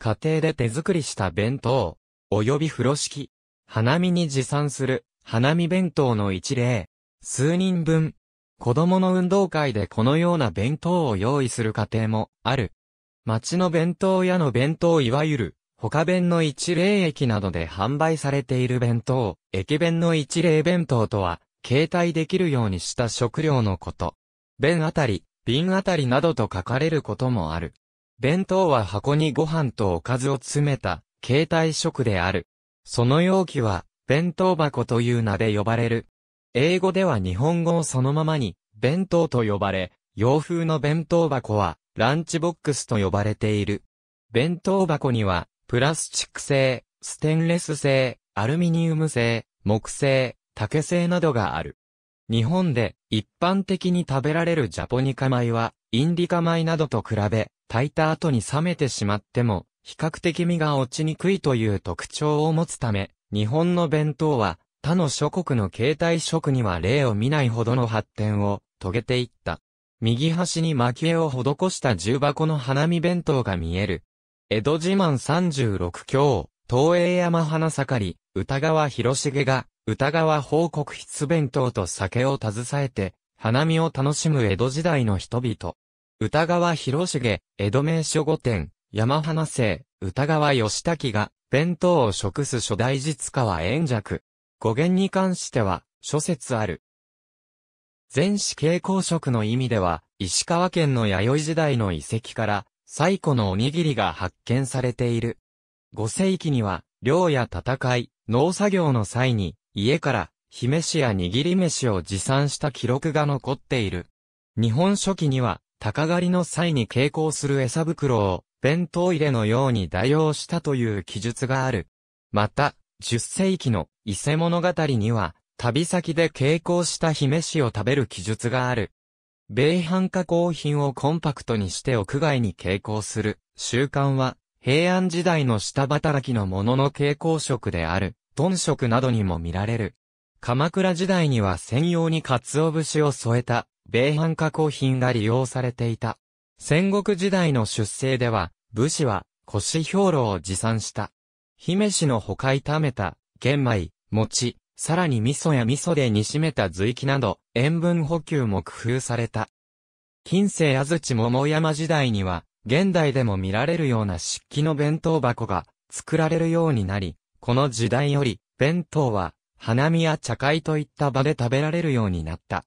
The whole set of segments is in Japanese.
家庭で手作りした弁当、及び風呂敷、花見に持参する、花見弁当の一例、数人分、子供の運動会でこのような弁当を用意する家庭もある。町の弁当屋の弁当いわゆる、他弁の一例駅などで販売されている弁当、駅弁の一例弁当とは、携帯できるようにした食料のこと。弁あたり、瓶あたりなどと書かれることもある。弁当は箱にご飯とおかずを詰めた、携帯食である。その容器は、弁当箱という名で呼ばれる。英語では日本語をそのままに、弁当と呼ばれ、洋風の弁当箱は、ランチボックスと呼ばれている。弁当箱には、プラスチック製、ステンレス製、アルミニウム製、木製、竹製などがある。日本で一般的に食べられるジャポニカ米は、インディカ米などと比べ、炊いた後に冷めてしまっても、比較的身が落ちにくいという特徴を持つため、日本の弁当は、他の諸国の携帯食には例を見ないほどの発展を遂げていった。右端に巻絵を施した重箱の花見弁当が見える。江戸自慢36教、東映山花盛り、歌川広重が、歌川報告筆弁当と酒を携えて、花見を楽しむ江戸時代の人々。歌川広重、江戸名所御殿、山花生、歌川義滝が、弁当を食す初代実家は炎弱。語源に関しては、諸説ある。前史傾向食の意味では、石川県の弥生時代の遺跡から、最古のおにぎりが発見されている。五世紀には、漁や戦い、農作業の際に、家から、姫飯や握り飯を持参した記録が残っている。日本初期には、鷹狩りの際に携行する餌袋を、弁当入れのように代用したという記述がある。また、10世紀の伊勢物語には、旅先で傾向した姫氏を食べる記述がある。米飯加工品をコンパクトにして屋外に傾向する習慣は、平安時代の下働きのものの傾向食である、豚食などにも見られる。鎌倉時代には専用に鰹節を添えた米飯加工品が利用されていた。戦国時代の出生では、武士は、腰兵糧を持参した。姫氏の他炒めた、玄米、餅、さらに味噌や味噌で煮しめた随気など、塩分補給も工夫された。近世安土桃山時代には、現代でも見られるような漆器の弁当箱が作られるようになり、この時代より、弁当は、花見や茶会といった場で食べられるようになった。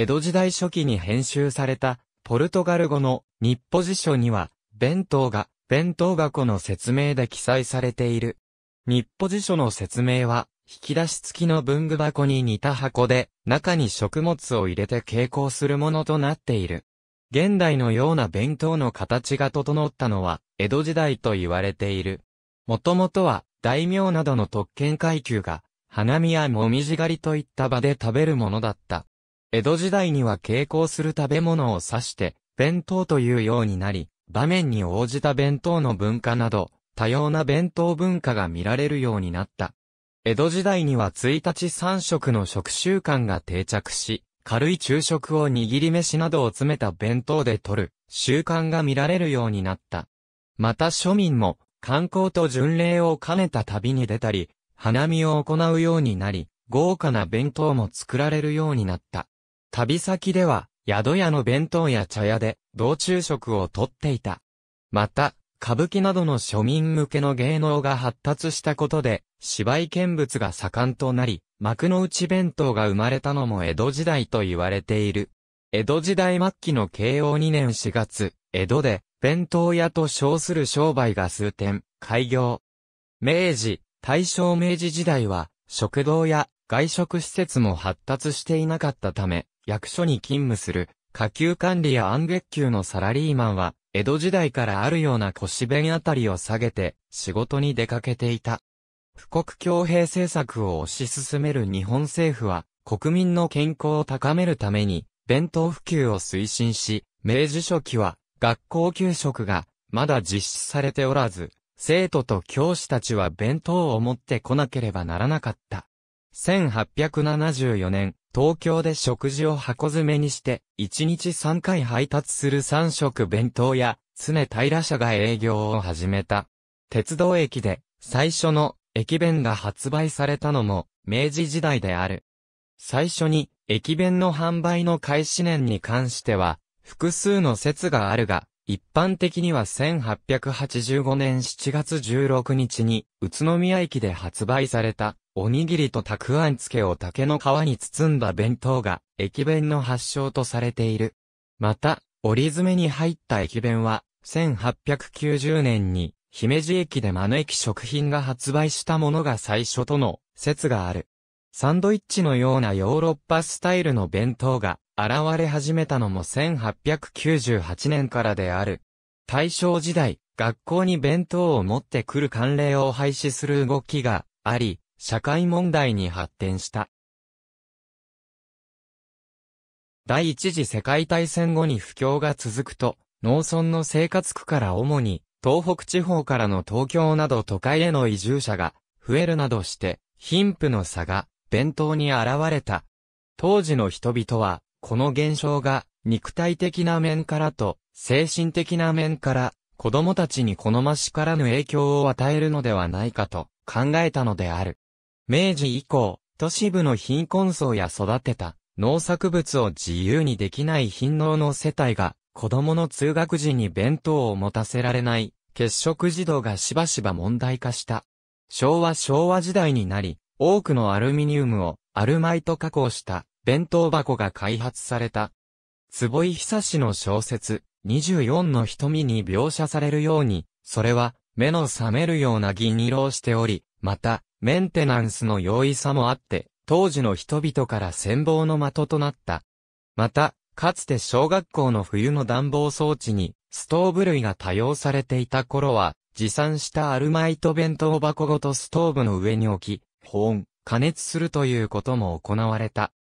江戸時代初期に編集された、ポルトガル語の日報辞書には、弁当が、弁当箱の説明で記載されている。日報辞書の説明は、引き出し付きの文具箱に似た箱で、中に食物を入れて傾向するものとなっている。現代のような弁当の形が整ったのは、江戸時代と言われている。もともとは、大名などの特権階級が、花見やもみじ狩りといった場で食べるものだった。江戸時代には傾向する食べ物を指して、弁当というようになり、場面に応じた弁当の文化など、多様な弁当文化が見られるようになった。江戸時代には1日3食の食習慣が定着し、軽い昼食を握り飯などを詰めた弁当で取る習慣が見られるようになった。また庶民も観光と巡礼を兼ねた旅に出たり、花見を行うようになり、豪華な弁当も作られるようになった。旅先では、宿屋の弁当や茶屋で、道中食をとっていた。また、歌舞伎などの庶民向けの芸能が発達したことで、芝居見物が盛んとなり、幕の内弁当が生まれたのも江戸時代と言われている。江戸時代末期の慶応2年4月、江戸で、弁当屋と称する商売が数点、開業。明治、大正明治時代は、食堂や外食施設も発達していなかったため、役所に勤務する、下級管理や暗月給のサラリーマンは、江戸時代からあるような腰弁あたりを下げて、仕事に出かけていた。富国強兵政策を推し進める日本政府は、国民の健康を高めるために、弁当普及を推進し、明治初期は、学校給食が、まだ実施されておらず、生徒と教師たちは弁当を持ってこなければならなかった。1874年、東京で食事を箱詰めにして、1日3回配達する3食弁当や、常平社が営業を始めた。鉄道駅で、最初の駅弁が発売されたのも、明治時代である。最初に、駅弁の販売の開始年に関しては、複数の説があるが、一般的には1885年7月16日に、宇都宮駅で発売された。おにぎりとたくあんつけを竹の皮に包んだ弁当が、駅弁の発祥とされている。また、折り詰めに入った駅弁は、1890年に、姫路駅でネキ食品が発売したものが最初との説がある。サンドイッチのようなヨーロッパスタイルの弁当が現れ始めたのも1898年からである。大正時代、学校に弁当を持ってくる慣例を廃止する動きがあり、社会問題に発展した。第一次世界大戦後に不況が続くと、農村の生活苦から主に、東北地方からの東京など都会への移住者が増えるなどして、貧富の差が弁当に現れた。当時の人々は、この現象が肉体的な面からと精神的な面から子供たちに好ましからぬ影響を与えるのではないかと考えたのである。明治以降、都市部の貧困層や育てた農作物を自由にできない貧農の世帯が、子供の通学時に弁当を持たせられない、欠食児童がしばしば問題化した。昭和昭和時代になり、多くのアルミニウムをアルマイト加工した弁当箱が開発された。坪井久志の小説、24の瞳に描写されるように、それは目の覚めるような銀色をしており、また、メンテナンスの容易さもあって、当時の人々から戦望の的となった。また、かつて小学校の冬の暖房装置に、ストーブ類が多用されていた頃は、持参したアルマイト弁当箱ごとストーブの上に置き、保温、加熱するということも行われた。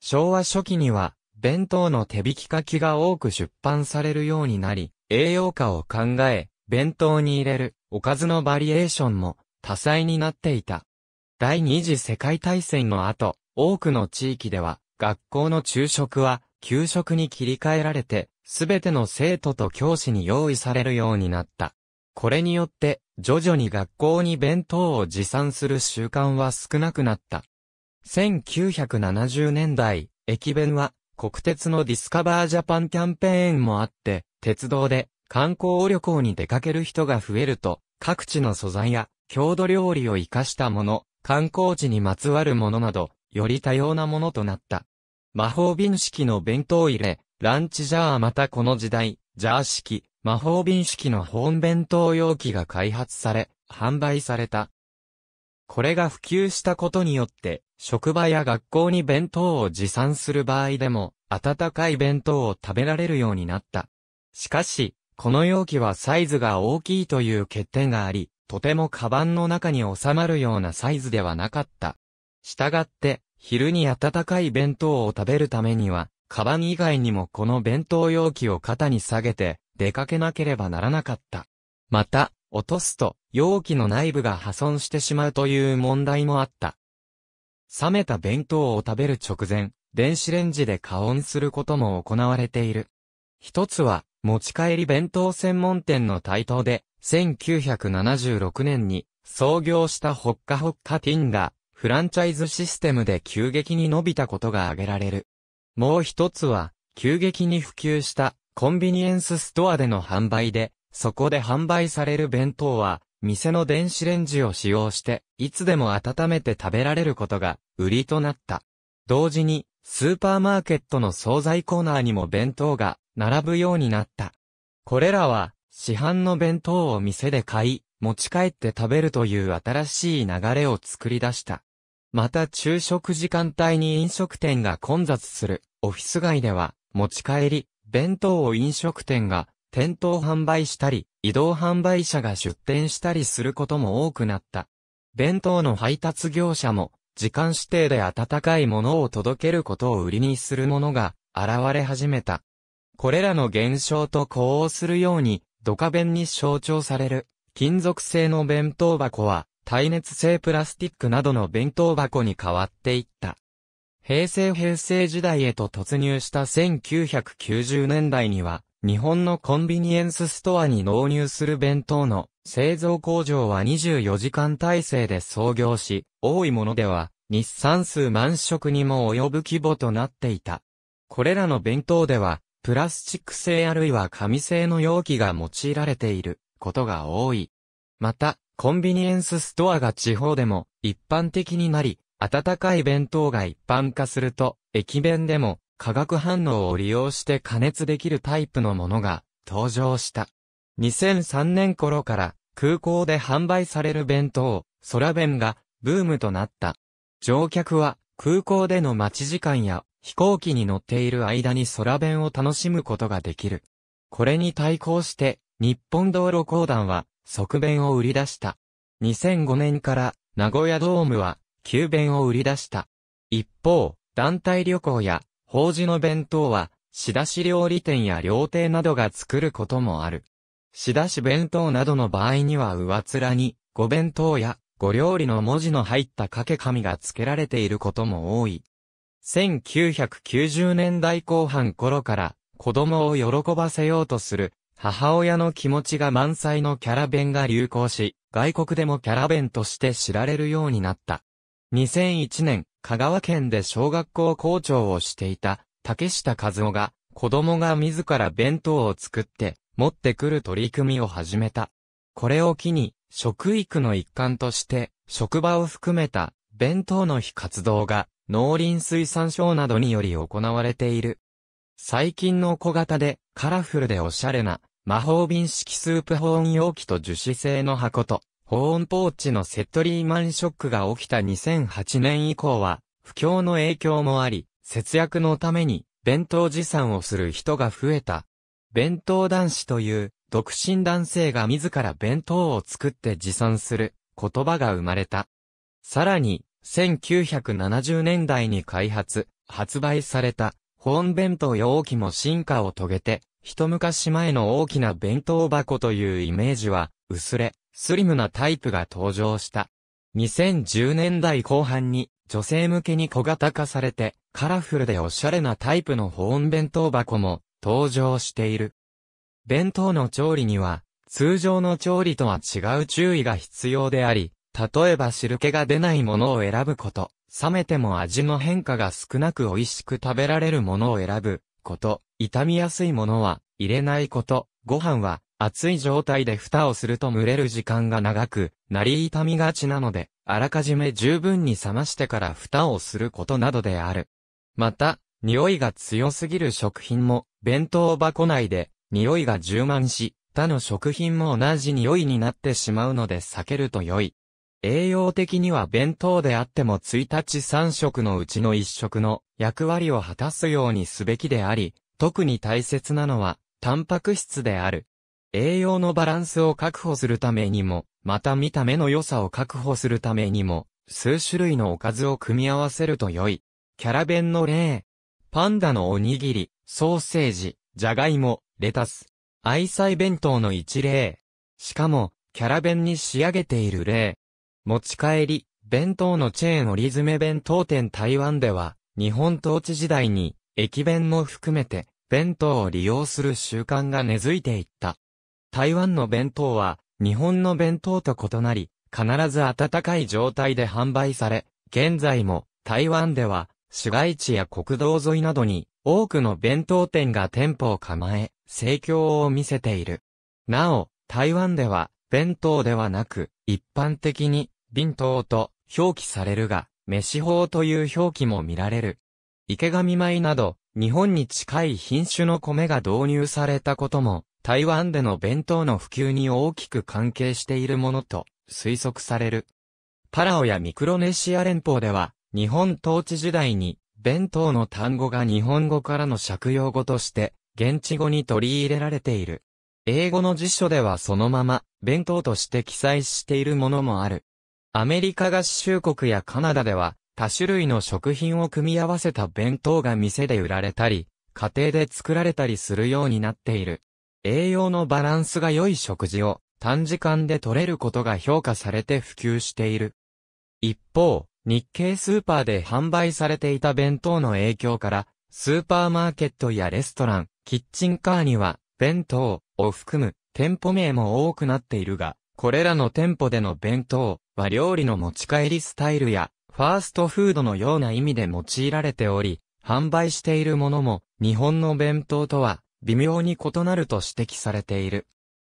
昭和初期には、弁当の手引き書きが多く出版されるようになり、栄養価を考え、弁当に入れる、おかずのバリエーションも多彩になっていた。第二次世界大戦の後、多くの地域では、学校の昼食は、給食に切り替えられて、すべての生徒と教師に用意されるようになった。これによって、徐々に学校に弁当を持参する習慣は少なくなった。1970年代、駅弁は、国鉄のディスカバージャパンキャンペーンもあって、鉄道で観光旅行に出かける人が増えると、各地の素材や郷土料理を活かしたもの、観光地にまつわるものなど、より多様なものとなった。魔法瓶式の弁当入れ、ランチジャーまたこの時代、ジャー式、魔法瓶式の本弁当容器が開発され、販売された。これが普及したことによって、職場や学校に弁当を持参する場合でも、温かい弁当を食べられるようになった。しかし、この容器はサイズが大きいという欠点があり、とてもカバンの中に収まるようなサイズではなかった。したがって、昼に温かい弁当を食べるためには、カバン以外にもこの弁当容器を肩に下げて、出かけなければならなかった。また、落とすと、容器の内部が破損してしまうという問題もあった。冷めた弁当を食べる直前、電子レンジで加温することも行われている。一つは、持ち帰り弁当専門店の台頭で、1976年に創業したホッカホッカティンがフランチャイズシステムで急激に伸びたことが挙げられる。もう一つは急激に普及したコンビニエンスストアでの販売で、そこで販売される弁当は店の電子レンジを使用して、いつでも温めて食べられることが売りとなった。同時に、スーパーマーケットの惣菜コーナーにも弁当が並ぶようになった。これらは、市販の弁当を店で買い、持ち帰って食べるという新しい流れを作り出した。また昼食時間帯に飲食店が混雑するオフィス街では持ち帰り、弁当を飲食店が店頭販売したり、移動販売者が出店したりすることも多くなった。弁当の配達業者も時間指定で温かいものを届けることを売りにするものが現れ始めた。これらの現象と呼応するように、ドカ弁に象徴される。金属製の弁当箱は、耐熱性プラスティックなどの弁当箱に変わっていった。平成平成時代へと突入した1990年代には、日本のコンビニエンスストアに納入する弁当の製造工場は24時間体制で創業し、多いものでは日産数万食にも及ぶ規模となっていた。これらの弁当では、プラスチック製あるいは紙製の容器が用いられていることが多い。また、コンビニエンスストアが地方でも一般的になり、温かい弁当が一般化すると、駅弁でも化学反応を利用して加熱できるタイプのものが登場した。2003年頃から空港で販売される弁当、空弁がブームとなった。乗客は空港での待ち時間や飛行機に乗っている間に空弁を楽しむことができる。これに対抗して、日本道路公団は、側弁を売り出した。2005年から、名古屋ドームは、急弁を売り出した。一方、団体旅行や、法事の弁当は、仕出し料理店や料亭などが作ることもある。仕出し弁当などの場合には上面に、ご弁当や、ご料理の文字の入った掛け紙が付けられていることも多い。1990年代後半頃から子供を喜ばせようとする母親の気持ちが満載のキャラ弁が流行し、外国でもキャラ弁として知られるようになった。2001年、香川県で小学校校長をしていた竹下和夫が子供が自ら弁当を作って持ってくる取り組みを始めた。これを機に食育の一環として職場を含めた弁当の日活動が農林水産省などにより行われている。最近の小型でカラフルでおしゃれな魔法瓶式スープ保温容器と樹脂製の箱と保温ポーチのセットリーマンショックが起きた2008年以降は不況の影響もあり節約のために弁当持参をする人が増えた。弁当男子という独身男性が自ら弁当を作って持参する言葉が生まれた。さらに1970年代に開発、発売された、ホーン弁当容器も進化を遂げて、一昔前の大きな弁当箱というイメージは、薄れ、スリムなタイプが登場した。2010年代後半に、女性向けに小型化されて、カラフルでおしゃれなタイプの保温弁当箱も登場している。弁当の調理には、通常の調理とは違う注意が必要であり、例えば汁気が出ないものを選ぶこと、冷めても味の変化が少なく美味しく食べられるものを選ぶこと、傷みやすいものは入れないこと、ご飯は熱い状態で蓋をすると蒸れる時間が長くなり痛みがちなので、あらかじめ十分に冷ましてから蓋をすることなどである。また、匂いが強すぎる食品も、弁当箱内で匂いが充満し、他の食品も同じ匂いになってしまうので避けると良い。栄養的には弁当であっても1日3食のうちの1食の役割を果たすようにすべきであり、特に大切なのは、タンパク質である。栄養のバランスを確保するためにも、また見た目の良さを確保するためにも、数種類のおかずを組み合わせると良い。キャラ弁の例。パンダのおにぎり、ソーセージ、じゃがいも、レタス。愛妻弁当の一例。しかも、キャラ弁に仕上げている例。持ち帰り、弁当のチェーン折り詰め弁当店台湾では、日本統治時代に、駅弁も含めて、弁当を利用する習慣が根付いていった。台湾の弁当は、日本の弁当と異なり、必ず温かい状態で販売され、現在も、台湾では、市街地や国道沿いなどに、多くの弁当店が店舗を構え、盛況を見せている。なお、台湾では、弁当ではなく、一般的に、瓶糖と表記されるが、飯法という表記も見られる。池上米など、日本に近い品種の米が導入されたことも、台湾での弁当の普及に大きく関係しているものと推測される。パラオやミクロネシア連邦では、日本統治時代に、弁当の単語が日本語からの借用語として、現地語に取り入れられている。英語の辞書ではそのまま、弁当として記載しているものもある。アメリカ合衆国やカナダでは、多種類の食品を組み合わせた弁当が店で売られたり、家庭で作られたりするようになっている。栄養のバランスが良い食事を短時間で取れることが評価されて普及している。一方、日系スーパーで販売されていた弁当の影響から、スーパーマーケットやレストラン、キッチンカーには、弁当を含む店舗名も多くなっているが、これらの店舗での弁当は料理の持ち帰りスタイルや、ファーストフードのような意味で用いられており、販売しているものも、日本の弁当とは、微妙に異なると指摘されている。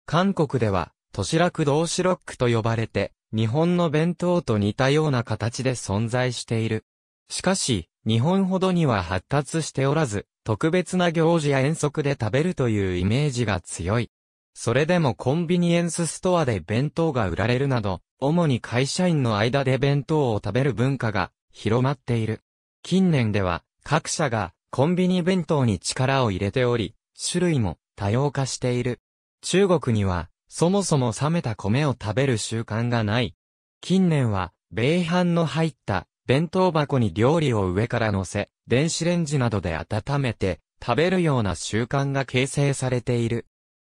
韓国では、都市楽同士ロックと呼ばれて、日本の弁当と似たような形で存在している。しかし、日本ほどには発達しておらず、特別な行事や遠足で食べるというイメージが強い。それでもコンビニエンスストアで弁当が売られるなど、主に会社員の間で弁当を食べる文化が広まっている。近年では各社がコンビニ弁当に力を入れており、種類も多様化している。中国にはそもそも冷めた米を食べる習慣がない。近年は米飯の入った弁当箱に料理を上から乗せ、電子レンジなどで温めて食べるような習慣が形成されている。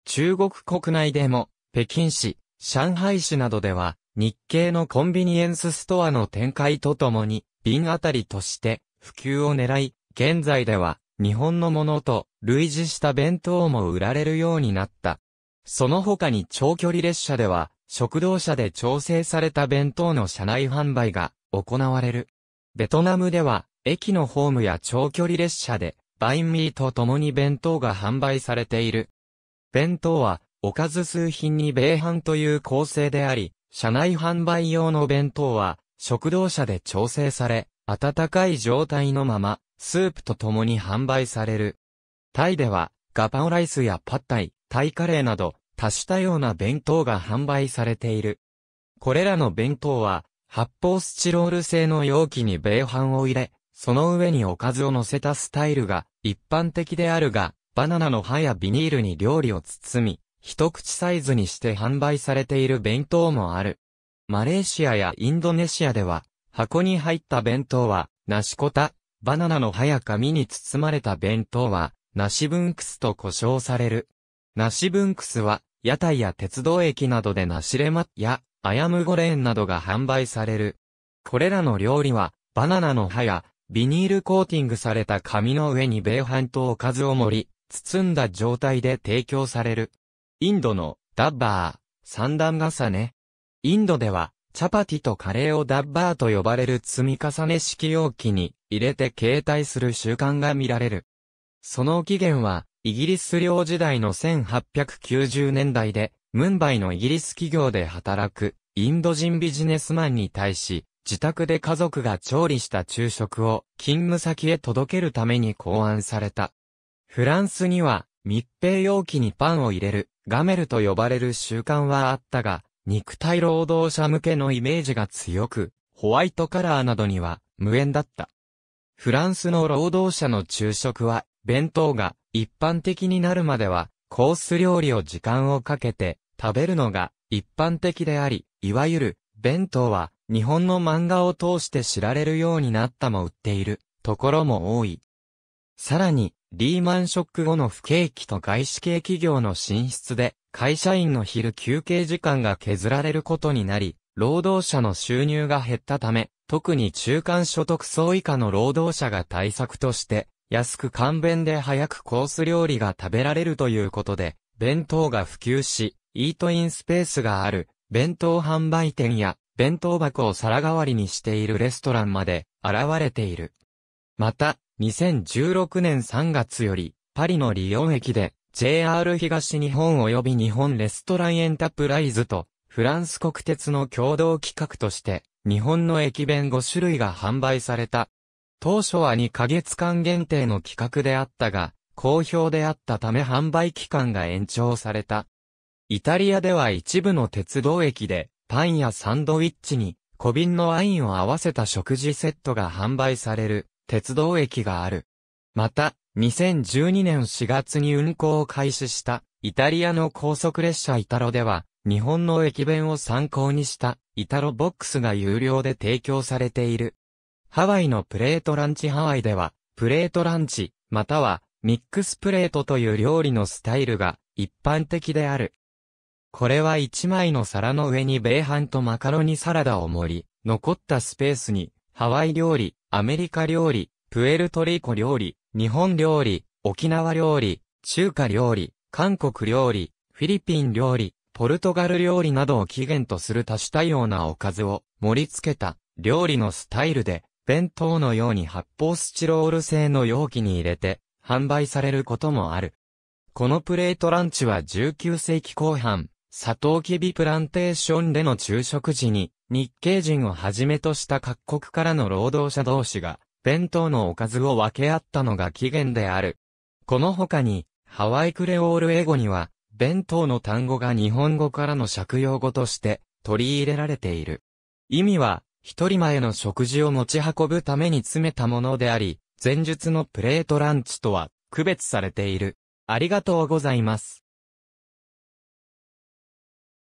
中国国内でも北京市、上海市などでは日系のコンビニエンスストアの展開とともに、瓶あたりとして普及を狙い、現在では日本のものと類似した弁当も売られるようになった。その他に長距離列車では、食堂車で調整された弁当の車内販売が行われる。ベトナムでは、駅のホームや長距離列車で、バインミーと共に弁当が販売されている。弁当は、おかず数品に米飯という構成であり、車内販売用の弁当は、食堂車で調整され、温かい状態のまま、スープと共に販売される。タイでは、ガパオライスやパッタイ、タイカレーなど、多種多様な弁当が販売されている。これらの弁当は、発泡スチロール製の容器に米飯を入れ、その上におかずを乗せたスタイルが一般的であるが、バナナの葉やビニールに料理を包み、一口サイズにして販売されている弁当もある。マレーシアやインドネシアでは、箱に入った弁当は、ナシコタ、バナナの葉や紙に包まれた弁当は、ナシブンクスと呼称される。ナシブンクスは、屋台や鉄道駅などでナシレマや、アヤムゴレーンなどが販売される。これらの料理は、バナナの葉や、ビニールコーティングされた紙の上に米飯とおかずを盛り、包んだ状態で提供される。インドのダッバー、三段重ね。インドでは、チャパティとカレーをダッバーと呼ばれる積み重ね式容器に入れて携帯する習慣が見られる。その起源は、イギリス領時代の1890年代で、ムンバイのイギリス企業で働く、インド人ビジネスマンに対し、自宅で家族が調理した昼食を勤務先へ届けるために考案された。フランスには密閉容器にパンを入れるガメルと呼ばれる習慣はあったが、肉体労働者向けのイメージが強く、ホワイトカラーなどには無縁だった。フランスの労働者の昼食は、弁当が一般的になるまでは、コース料理を時間をかけて食べるのが一般的であり、いわゆる弁当は日本の漫画を通して知られるようになったも売っているところも多い。さらに、リーマンショック後の不景気と外資系企業の進出で、会社員の昼休憩時間が削られることになり、労働者の収入が減ったため、特に中間所得層以下の労働者が対策として、安く簡便で早くコース料理が食べられるということで、弁当が普及し、イートインスペースがある、弁当販売店や、弁当箱を皿代わりにしているレストランまで、現れている。また、2016年3月より、パリのリヨン駅で、JR 東日本及び日本レストランエンタプライズと、フランス国鉄の共同企画として、日本の駅弁5種類が販売された。当初は2ヶ月間限定の企画であったが、好評であったため販売期間が延長された。イタリアでは一部の鉄道駅で、パンやサンドイッチに、小瓶のワインを合わせた食事セットが販売される。鉄道駅がある。また、2012年4月に運行を開始した、イタリアの高速列車イタロでは、日本の駅弁を参考にした、イタロボックスが有料で提供されている。ハワイのプレートランチハワイでは、プレートランチ、または、ミックスプレートという料理のスタイルが、一般的である。これは一枚の皿の上に米飯とマカロニサラダを盛り、残ったスペースに、ハワイ料理、アメリカ料理、プエルトリコ料理、日本料理、沖縄料理、中華料理、韓国料理、フィリピン料理、ポルトガル料理などを起源とする多種多様なおかずを盛り付けた料理のスタイルで、弁当のように発泡スチロール製の容器に入れて販売されることもある。このプレートランチは19世紀後半、サトウキビプランテーションでの昼食時に日系人をはじめとした各国からの労働者同士が、弁当のおかずを分け合ったのが起源である。この他に、ハワイクレオール英語には、弁当の単語が日本語からの借用語として取り入れられている。意味は、一人前の食事を持ち運ぶために詰めたものであり、前述のプレートランチとは区別されている。ありがとうございます。